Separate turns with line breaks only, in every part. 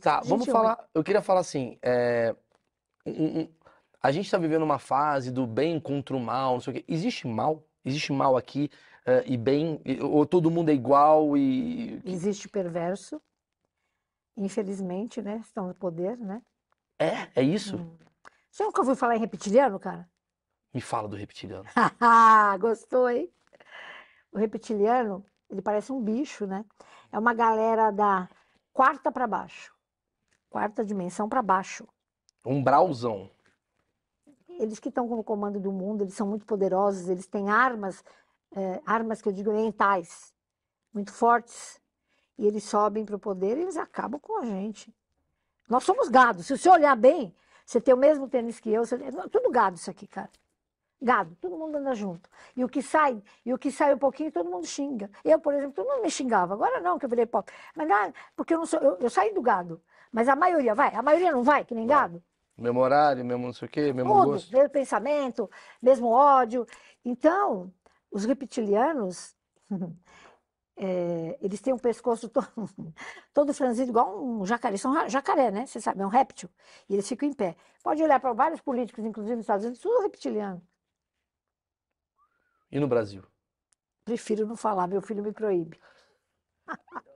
Tá, Gente, vamos falar. Eu... eu queria falar assim. É, um, um, a gente está vivendo uma fase do bem contra o mal, não sei o quê. Existe mal? Existe mal aqui uh, e bem? Ou todo mundo é igual e. Existe perverso.
Infelizmente, né? Estão no poder, né?
É? É isso? Hum.
Você nunca ouviu falar em reptiliano, cara?
Me fala do reptiliano.
Gostou, hein? O reptiliano, ele parece um bicho, né? É uma galera da quarta para baixo quarta dimensão para baixo.
brauzão
Eles que estão com o comando do mundo, eles são muito poderosos, eles têm armas, é, armas que eu digo orientais, muito fortes. E eles sobem para o poder e eles acabam com a gente. Nós somos gado. Se você olhar bem, você tem o mesmo tênis que eu, você... tudo gado isso aqui, cara. Gado, todo mundo anda junto. E o que sai, e o que sai um pouquinho, todo mundo xinga. Eu, por exemplo, todo mundo me xingava. Agora não, que eu virei pop. Mas não, porque eu não sou, eu, eu saí do gado. Mas a maioria vai? A maioria não vai, que nem gado?
Mesmo horário, mesmo não sei o quê, mesmo Tudo, gosto.
mesmo pensamento, mesmo ódio. Então, os reptilianos, é, eles têm um pescoço todo, todo franzido, igual um jacaré. São jacaré, né? Você sabe, é um réptil. E eles ficam em pé. Pode olhar para vários políticos, inclusive nos Estados Unidos, tudo reptiliano. E no Brasil? Prefiro não falar, meu filho me proíbe.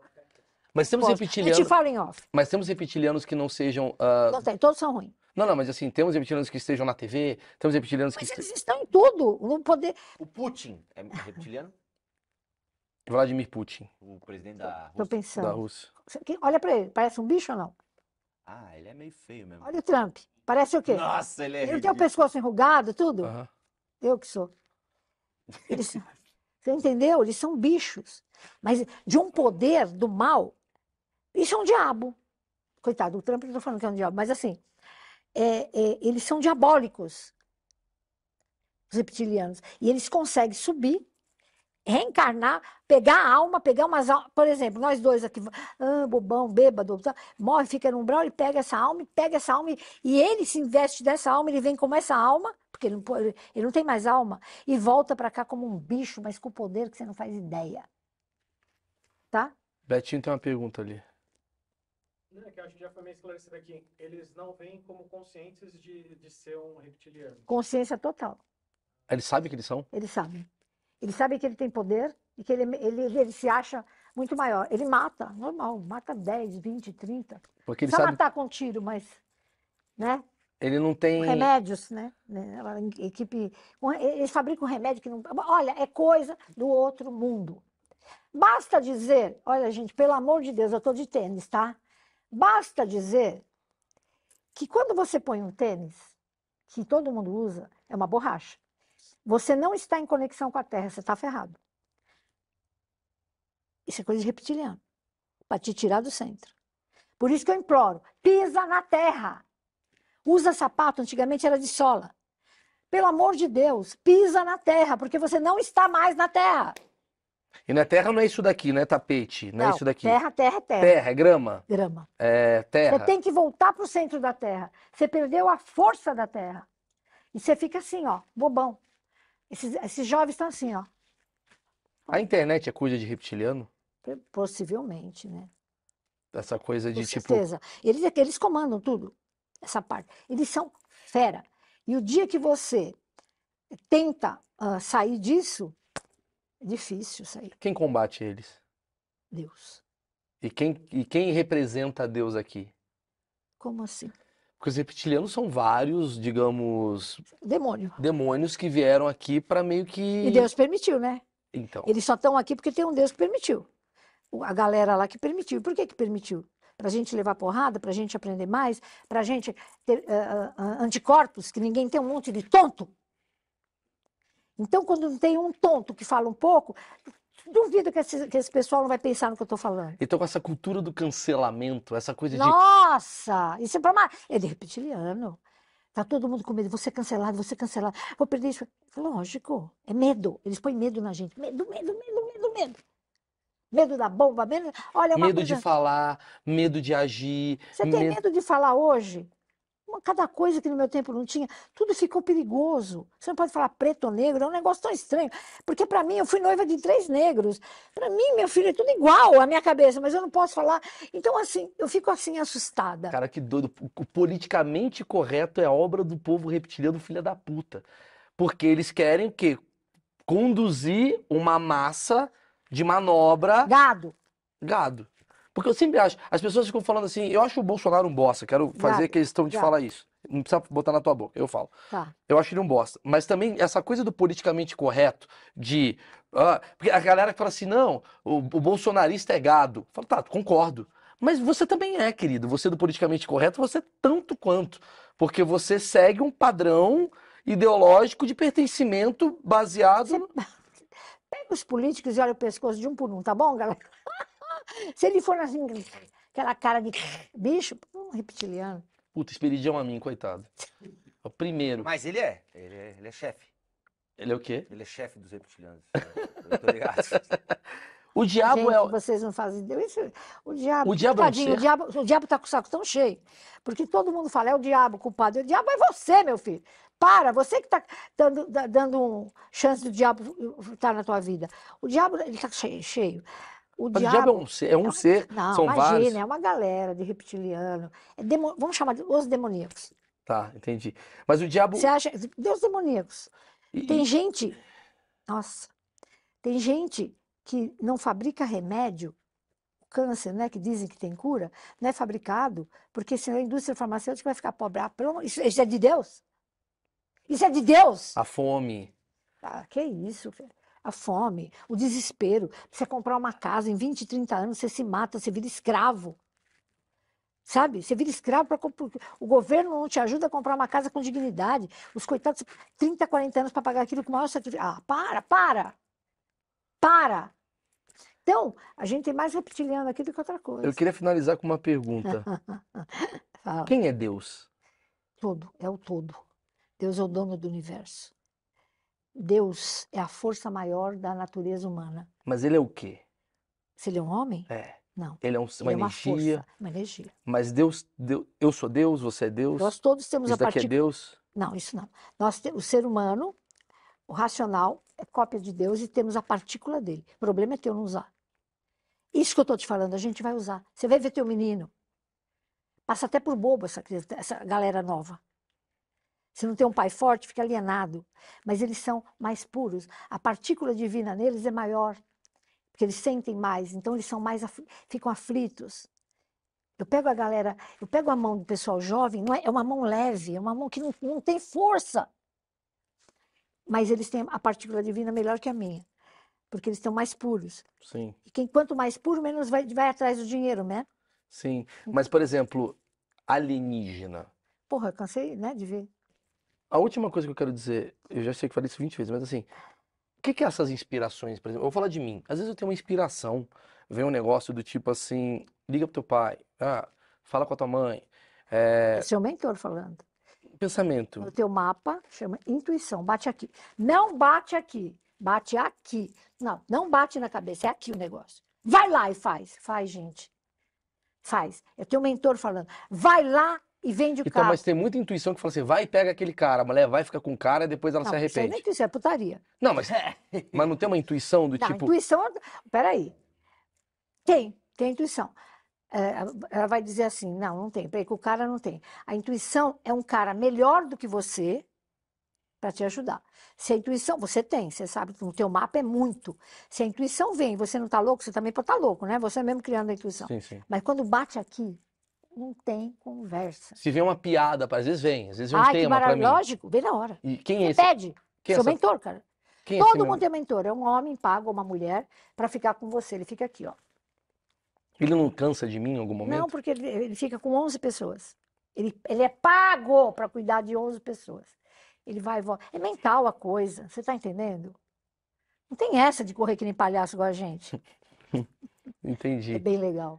Mas temos posso. reptilianos. em off. Mas temos reptilianos que não sejam. Uh... Não tem, todos são ruins. Não, não, mas assim, temos reptilianos que estejam na TV, temos reptilianos mas que. Mas eles
estão em tudo. No poder... O Putin
é reptiliano? Vladimir Putin. O presidente da Rússia. Tô pensando. Da Rússia.
Olha pra ele, parece um bicho ou não?
Ah, ele é meio feio mesmo. Olha o Trump. Parece o quê? Nossa, ele é. Ele tem o pescoço
enrugado, tudo? Uh -huh. Eu que sou. Eles... Você entendeu? Eles são bichos. Mas de um poder do mal isso é um diabo. Coitado, o Trump não estou falando que é um diabo, mas assim, é, é, eles são diabólicos, os reptilianos. E eles conseguem subir, reencarnar, pegar a alma, pegar umas almas. Por exemplo, nós dois aqui, ah, bobão, bêbado, tá, morre, fica no umbral, ele pega essa alma, pega essa alma, e ele se investe dessa alma, ele vem como essa alma, porque ele não, ele não tem mais alma, e volta para cá como um bicho, mas com poder que você não faz ideia. Tá?
Betinho tem uma pergunta ali. Não, é que acho que já foi meio esclarecido aqui. Eles não vêm como conscientes de, de ser um reptiliano.
Consciência total.
Ah, eles sabem que eles são?
Eles sabem. Eles sabem que ele tem poder e que ele, ele, ele, ele se acha muito maior. Ele mata, normal, mata 10, 20, 30.
Porque ele Só sabe... matar
com tiro, mas. Né?
Ele não tem.
Remédios, né? né? Equipe. Eles fabricam remédio que não. Olha, é coisa do outro mundo. Basta dizer, olha, gente, pelo amor de Deus, eu estou de tênis, tá? Basta dizer que quando você põe um tênis, que todo mundo usa, é uma borracha. Você não está em conexão com a Terra, você está ferrado. Isso é coisa de reptiliano, para te tirar do centro. Por isso que eu imploro, pisa na terra. Usa sapato, antigamente era de sola. Pelo amor de Deus, pisa na terra, porque você não está mais na terra.
E na terra não é isso daqui, né, não é tapete, não, não é isso daqui. Terra, terra, terra. Terra, é grama. Grama. É terra. Você tem que
voltar para o centro da terra. Você perdeu a força da terra. E você fica assim, ó, bobão. Esses, esses jovens estão assim, ó.
A internet é coisa de reptiliano?
Possivelmente, né?
Essa coisa de Com tipo. Com certeza.
Eles, é eles comandam tudo, essa parte. Eles são fera. E o dia que você tenta uh, sair disso, é difícil sair.
Quem combate eles? Deus. E quem, e quem representa Deus aqui? Como assim? Porque os reptilianos são vários, digamos. Demônio. Demônios que vieram aqui para meio que. E Deus
permitiu, né? Então. Eles só estão aqui porque tem um Deus que permitiu. A galera lá que permitiu. Por que, que permitiu? Para gente levar porrada, para gente aprender mais, para gente ter uh, uh, anticorpos, que ninguém tem um monte de tonto então, quando não tem um tonto que fala um pouco, duvido que esse, que esse pessoal não vai pensar no que eu estou falando.
Então, com essa cultura do cancelamento, essa coisa de.
Nossa! Isso é pra mais? Ele é reptiliano. Tá todo mundo com medo, vou ser é cancelado, vou ser é cancelado, vou perder isso. Lógico, é medo. Eles põem medo na gente. Medo, medo, medo, medo, medo. Medo da bomba, medo. Olha, medo coisa... de
falar, medo de agir. Você tem medo
de falar hoje? uma, cada coisa que no meu tempo não tinha, tudo ficou perigoso. Você não pode falar preto ou negro, é um negócio tão estranho. Porque para mim, eu fui noiva de três negros. Para mim, meu filho, é tudo igual à minha cabeça, mas eu não posso falar. Então, assim, eu fico assim assustada.
Cara, que doido. O politicamente correto é a obra do povo reptiliano, filha da puta. Porque eles querem o quê? Conduzir uma massa de manobra. Gado. Gado. Porque eu sempre acho, as pessoas ficam falando assim, eu acho o Bolsonaro um bosta, quero fazer já, questão de já. falar isso. Não precisa botar na tua boca, eu falo. Tá. Eu acho ele um bosta. Mas também essa coisa do politicamente correto, de. Ah, porque a galera que fala assim, não, o, o bolsonarista é gado. Eu falo, tá, concordo. Mas você também é, querido. Você do politicamente correto, você é tanto quanto. Porque você segue um padrão ideológico de pertencimento baseado. Você... Pega os políticos e olha o pescoço
de um por um, tá bom, galera? Se ele for assim, aquela cara de bicho, um reptiliano.
Puta, esperidião a é mim, coitado. É o primeiro. Mas ele é. Ele é, ele é chefe. Ele é o quê? Ele é chefe dos reptilianos. Eu tô ligado.
O diabo Gente, é. O... Vocês não fazem. Isso, o diabo. O diabo, tadinho, é um o diabo O diabo tá com o saco tão cheio. Porque todo mundo fala, é o diabo culpado. É o diabo é você, meu filho. Para, você que tá dando, dando um chance do diabo estar na tua vida. O diabo, ele tá cheio. cheio. O diabo, o diabo, é um ser, é um é ser não, são imagina, vários. é uma galera de reptiliano. É demo, vamos chamar de os demoníacos.
Tá, entendi. Mas o diabo. Você
acha. Deus demoníacos. E... Tem gente. Nossa. Tem gente que não fabrica remédio. Câncer, né, que dizem que tem cura, não é fabricado, porque senão a indústria farmacêutica vai ficar pobre. Ah, isso, isso é de Deus? Isso é de Deus?
A fome.
Ah, que isso, velho a fome, o desespero. Você comprar uma casa em 20, 30 anos, você se mata, você vira escravo. Sabe? Você vira escravo para o governo não te ajuda a comprar uma casa com dignidade. Os coitados 30, 40 anos para pagar aquilo com o maior sacrifício. Ah, para, para. Para. Então, a gente tem mais reptiliano aqui do que outra coisa. Eu queria
finalizar com uma pergunta.
Quem é Deus? Todo, é o todo. Deus é o dono do universo. Deus é a força maior da natureza humana.
Mas ele é o quê?
Se ele é um homem? É. Não. Ele é um, uma, ele energia, é uma, força, uma energia.
Mas Deus, Deus, eu sou Deus, você é Deus. Nós todos temos isso a é partir. é Deus?
Não, isso não. Nós o ser humano, o racional, é cópia de Deus e temos a partícula dele. O problema é teu não usar. Isso que eu estou te falando, a gente vai usar. Você vai ver teu menino. Passa até por bobo essa, essa galera nova. Se não tem um pai forte, fica alienado. Mas eles são mais puros. A partícula divina neles é maior, porque eles sentem mais, então eles são mais ficam aflitos. Eu pego a galera, eu pego a mão do pessoal jovem, não é, é uma mão leve, é uma mão que não, não tem força. Mas eles têm a partícula divina melhor que a minha, porque eles estão mais puros. Sim. E quem, quanto mais puro, menos vai, vai atrás do dinheiro, né?
Sim. Então Mas, por exemplo, alienígena.
Porra, cansei né, de ver
a última coisa que eu quero dizer, eu já sei que falei isso 20 vezes, mas assim, o que, que é essas inspirações, por exemplo? Eu vou falar de mim. Às vezes eu tenho uma inspiração, vem um negócio do tipo assim, liga pro teu pai, ah, fala com a tua mãe. Eh, é... Seu mentor falando. Pensamento. No
teu mapa, chama intuição, bate aqui. Não bate aqui, bate aqui. Não, não bate na cabeça, é aqui o negócio. Vai lá e faz. Faz, gente. Faz. Eu tenho um mentor falando, vai lá e vende o então, carro. Mas
tem muita intuição que fala assim: vai e pega aquele cara, a mulher vai, fica com o cara e depois ela não, se arrepende. Isso é
intuição, é putaria. Não, mas,
mas não tem uma intuição do não, tipo. Intuição. É
peraí. Tem, tem intuição. É, ela vai dizer assim: não, não tem, peraí, que o cara não tem. A intuição é um cara melhor do que você para te ajudar. Se a intuição, você tem, você sabe que no teu mapa é muito. Se a intuição vem, você não está louco, você também pode estar tá louco, né? Você é mesmo criando a intuição. Sim, sim. Mas quando bate aqui, não tem conversa.
Se vê uma piada, às vezes vem, às vezes vem um Ai, tema para mim. Lógico,
vem na hora. E
quem é esse? Pede. Quem é Seu essa... mentor, cara. Quem é Todo é mundo é
mentor. É um homem ou uma mulher para ficar com você. Ele fica aqui, ó.
Ele não cansa de mim em algum momento? Não,
porque ele, ele fica com 11 pessoas. Ele, ele é pago para cuidar de 11 pessoas. Ele vai e volta. É mental a coisa. Você está entendendo? Não tem essa de correr que nem palhaço com a gente.
Entendi. É
bem legal.